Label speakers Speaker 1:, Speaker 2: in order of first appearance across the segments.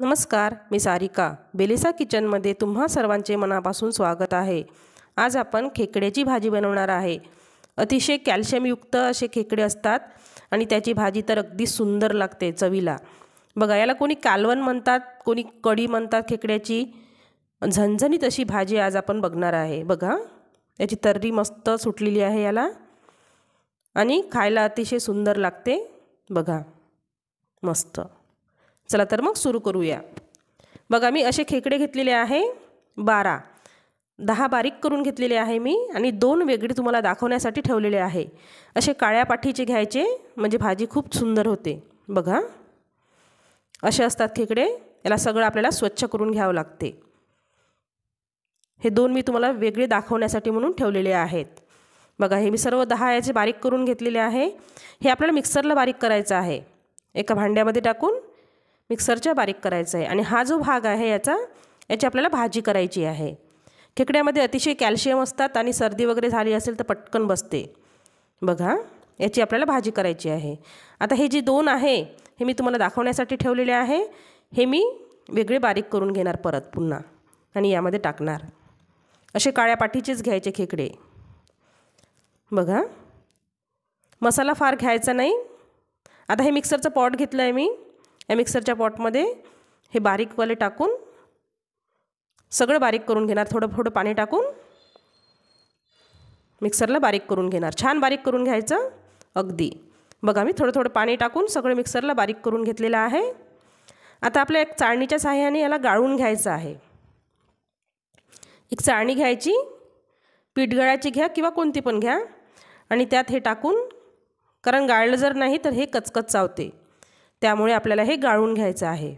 Speaker 1: नमस्कार मी सारिका बेलेसा किचनमध्ये तुम्हा सर्वांचे मनापासून स्वागत आहे आज आपण खेकड्याची भाजी बनवणार आहे अतिशय कॅल्शियमयुक्त असे खेकडे असतात आणि त्याची भाजी तर अगदी सुंदर लागते चवीला बघा याला कोणी कालवण म्हणतात कोणी कढी म्हणतात खेकड्याची झणझणीत अशी भाजी आज आपण बघणार आहे बघा याची तर्री मस्त सुटलेली आहे याला आणि खायला अतिशय सुंदर लागते बघा मस्त चला तर मग सुरू करूया बघा मी असे खेकडे घेतलेले आहे बारा दहा बारीक करून घेतलेले आहे मी आणि दोन वेगळे तुम्हाला दाखवण्यासाठी ठेवलेले आहे असे काळ्या पाठीचे घ्यायचे म्हणजे भाजी खूप सुंदर होते बघा असे असतात खेकडे याला सगळं आपल्याला स्वच्छ करून घ्यावं लागते हे दोन मी तुम्हाला वेगळे दाखवण्यासाठी म्हणून ठेवलेले आहेत बघा हे मी सर्व दहा याचे बारीक करून घेतलेले आहे हे आपल्याला मिक्सरला बारीक करायचं आहे एका भांड्यामध्ये टाकून मिक्सरच्या बारीक करायचं आहे आणि हा जो भाग आहे याचा याची आपल्याला भाजी करायची आहे खेकड्यामध्ये अतिशय कॅल्शियम असतात आणि सर्दी वगैरे झाली असेल तर पटकन बसते बघा याची आपल्याला भाजी करायची आहे आता हे जे दोन आहे हे मी तुम्हाला दाखवण्यासाठी ठेवलेले आहे हे मी वेगळे बारीक करून घेणार परत पुन्हा आणि यामध्ये टाकणार असे काळ्या पाठीचेच घ्यायचे खेकडे बघा मसाला फार घ्यायचा नाही आता हे मिक्सरचं पॉट घेतलं आहे मी या मिक्सरच्या पॉटमध्ये हे बारीकवाले टाकून सगळं बारीक करून घेणार थोडं थोडं पाणी टाकून मिक्सरला बारीक करून घेणार छान बारीक करून घ्यायचं अगदी बघा मी थोडं थोडं पाणी टाकून सगळं मिक्सरला बारीक करून घेतलेलं आहे आता आपल्या एक चाळणीच्या सहाय्याने याला गाळून घ्यायचं आहे एक चाळणी घ्यायची पीठगळाची घ्या किंवा कोणती पण घ्या आणि त्यात हे टाकून कारण गाळलं जर नाही तर हे कचकच चावते त्यामुळे आपल्याला हे गाळून घ्यायचं आहे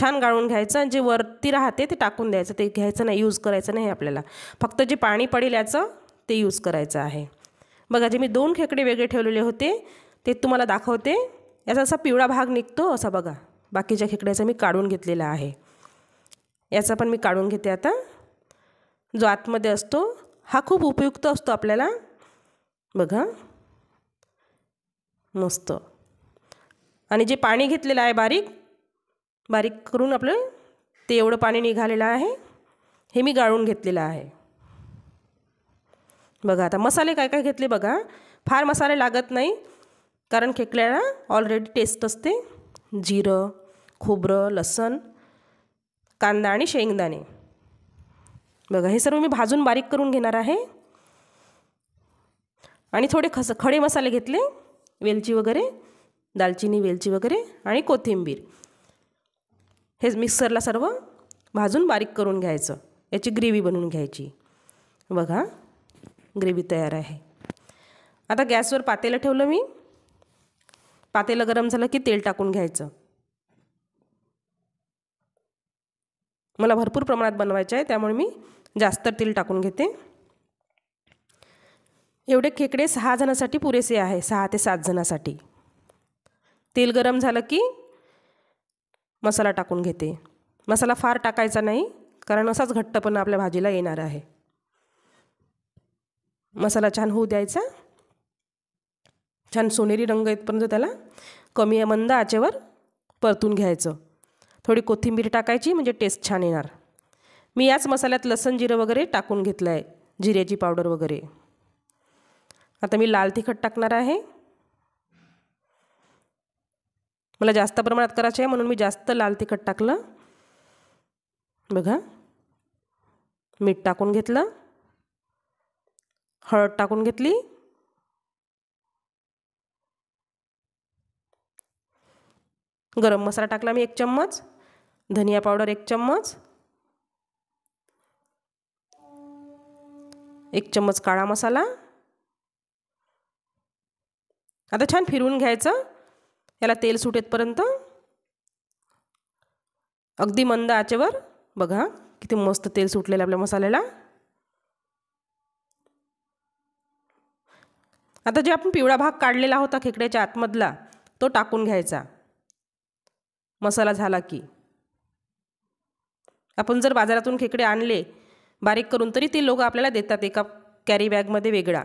Speaker 1: छान गाळून घ्यायचं आणि जे वरती राहते ते टाकून द्यायचं ते घ्यायचं नाही यूज करायचं नाही आपल्याला फक्त जे पाणी पडेल याचं ते यूज करायचं आहे बघा जे मी दोन खेकडे वेगळे ठेवलेले होते ते तुम्हाला दाखवते याचा असा पिवळा भाग निघतो असा बघा बाकीच्या खेकड्याचा मी काढून घेतलेला आहे याचा पण मी काढून घेते आता जो आतमध्ये असतो हा खूप उपयुक्त असतो आपल्याला बघा मस्त आणि जे पाणी घेतलेलं आहे बारीक बारीक करून आपलं ते एवढं पाणी निघालेलं आहे हे मी गाळून घेतलेलं आहे बघा आता मसाले काय काय घेतले बघा फार मसाले लागत नाही कारण खेकल्याला ऑलरेडी टेस्ट असते जिरं खोबरं लसण कांदा आणि शेंगदाणे बघा हे सर्व मी भाजून बारीक करून घेणार आहे आणि थोडे खस खडे मसाले घेतले वेलची वगैरे दालचिनी वेलची वगैरे आणि कोथिंबीर हे मिक्सरला सर्व भाजून बारीक करून घ्यायचं याची ग्रेव्ही बनवून घ्यायची बघा ग्रेव्ही तयार आहे आता गॅसवर पातेलं ठेवलं मी पातेलं गरम झालं की तेल टाकून घ्यायचं मला भरपूर प्रमाणात बनवायचं आहे त्यामुळे मी जास्त तेल टाकून घेते एवढे खेकडे सहा जणांसाठी पुरेसे आहे सहा ते सात जणांसाठी तेल गरम झालं की मसाला टाकून घेते मसाला फार टाकायचा नाही कारण असाच घट्टपणा आपल्या भाजीला येणार आहे मसाला छान होऊ द्यायचा छान सोनेरी रंग येतपर्यंत त्याला कमी मंद आचेवर परतून घ्यायचं थोडी कोथिंबीर टाकायची म्हणजे टेस्ट छान येणार मी याच मसाल्यात लसण जिरं वगैरे टाकून घेतलं आहे जिऱ्याची पावडर वगैरे आता मी लाल तिखट टाकणार आहे मला जास्त प्रमाणात करायचे आहे म्हणून मी जास्त लाल तिखट टाकलं बघा मीठ टाकून घेतलं हळद टाकून घेतली गरम मसाला टाकला मी एक चम्मच धनिया पावडर एक चम्मच एक चम्मच काळा मसाला आता छान फिरवून घ्यायचं याला तेल सुटेतपर्यंत अगदी मंद आचेवर बघा किती मस्त तेल सुटलेलं आपल्या मसाल्याला आता जे आपण पिवळा भाग काढलेला होता खेकड्याच्या आतमधला तो टाकून घ्यायचा मसाला झाला की आपण जर बाजारातून खेकडे आणले बारीक करून तरी ते लोक आपल्याला देतात एका कॅरी बॅगमध्ये वेगळा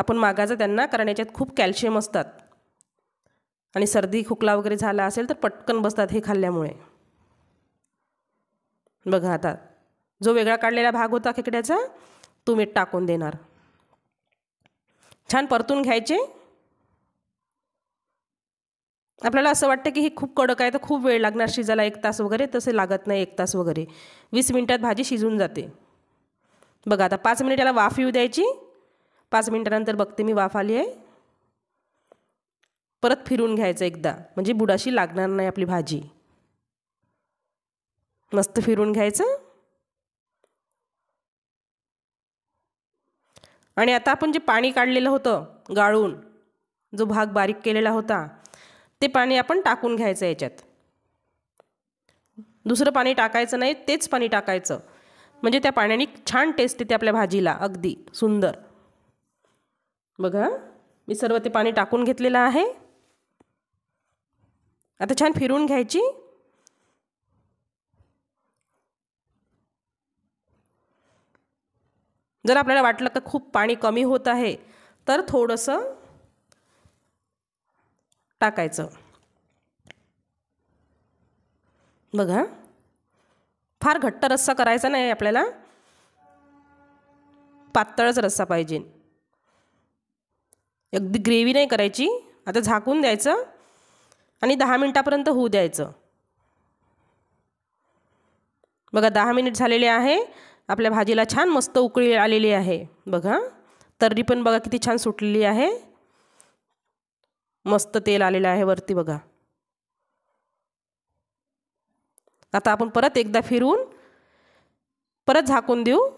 Speaker 1: आपण मागायचा त्यांना कारण याच्यात खूप कॅल्शियम असतात आणि सर्दी खोकला वगैरे झाला असेल तर पटकन बसतात हे खाल्ल्यामुळे बघा आता जो वेगळा काढलेला भाग होता खेकड्याचा तो मीठ टाकून देणार छान परतून घ्यायचे आपल्याला असं वाटतं की ही खूप कडक आहे तर खूप वेळ लागणार शिजायला एक तास वगैरे तसे लागत नाही एक तास वगैरे वीस मिनटात भाजी शिजून जाते बघा आता पाच मिनिट याला वाफ येऊ द्यायची पाच मिनटानंतर बघते मी वाफ आली आहे परत फिरून घ्यायचं एकदा म्हणजे बुडाशी लागणार नाही आपली भाजी मस्त फिरून घ्यायचं आणि आता आपण जे पाणी काढलेलं होतं गाळून जो भाग बारीक केलेला होता ते पाणी आपण टाकून घ्यायचं याच्यात दुसरं पाणी टाकायचं नाही तेच पाणी टाकायचं म्हणजे त्या पाण्याने छान टेस्ट येते आपल्या भाजीला अगदी सुंदर बघा मी सर्व ते पाणी टाकून घेतलेलं आहे आता छान फिरून घ्यायची जर आपल्याला वाटलं तर खूप पाणी कमी होत आहे तर थोडंसं टाकायचं बघा फार घट्ट रस्सा करायचा नाही आपल्याला पातळच रस्सा पाहिजे अगदी ग्रेव्ही नाही करायची आता झाकून द्यायचं आणि दहा मिनटापर्यंत होऊ द्यायचं बघा दहा मिनिट झालेले आहे आपल्या भाजीला छान मस्त उकळी आलेली आहे बघा तर्री पण बघा किती छान सुटलेली आहे मस्त तेल आलेलं आहे वरती बघा आता आपण परत एकदा फिरून परत झाकून देऊ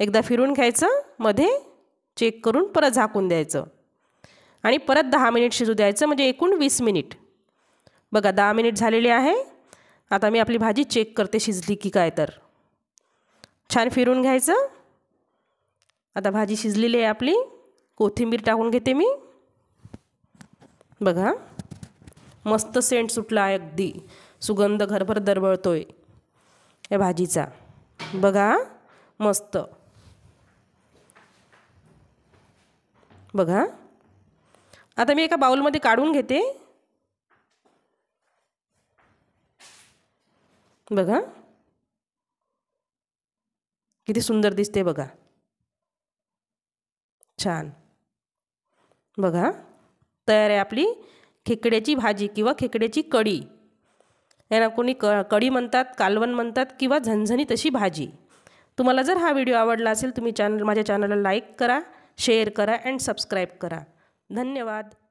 Speaker 1: एकदा फिरून घ्यायचं मध्ये चेक करून परत झाकून द्यायचं आणि परत दहा मिनिट शिजू द्यायचं म्हणजे एकूण वीस मिनिट बघा दहा मिनिट झालेले आहे आता मी आपली भाजी चेक करते शिजली की काय तर छान फिरून घ्यायचं आता भाजी शिजलेली आहे आपली कोथिंबीर टाकून घेते मी बघा मस्त सेंट सुटला आहे अगदी सुगंध घरभर दरवळतो आहे या भाजीचा बघा मस्त बघा आता मी एका बाउलमध्ये काढून घेते बघा किती सुंदर दिसते बघा छान बघा तयार आहे आपली खेकड्याची भाजी किंवा खेकड्याची कढी यांना कोणी क कढी म्हणतात कालवण म्हणतात किंवा झणझणी तशी भाजी तुम्हाला जर हा व्हिडिओ आवडला असेल तुम्ही चॅनल माझ्या चॅनलला लाईक करा शेअर करा अँड सबस्क्राईब करा धन्यवाद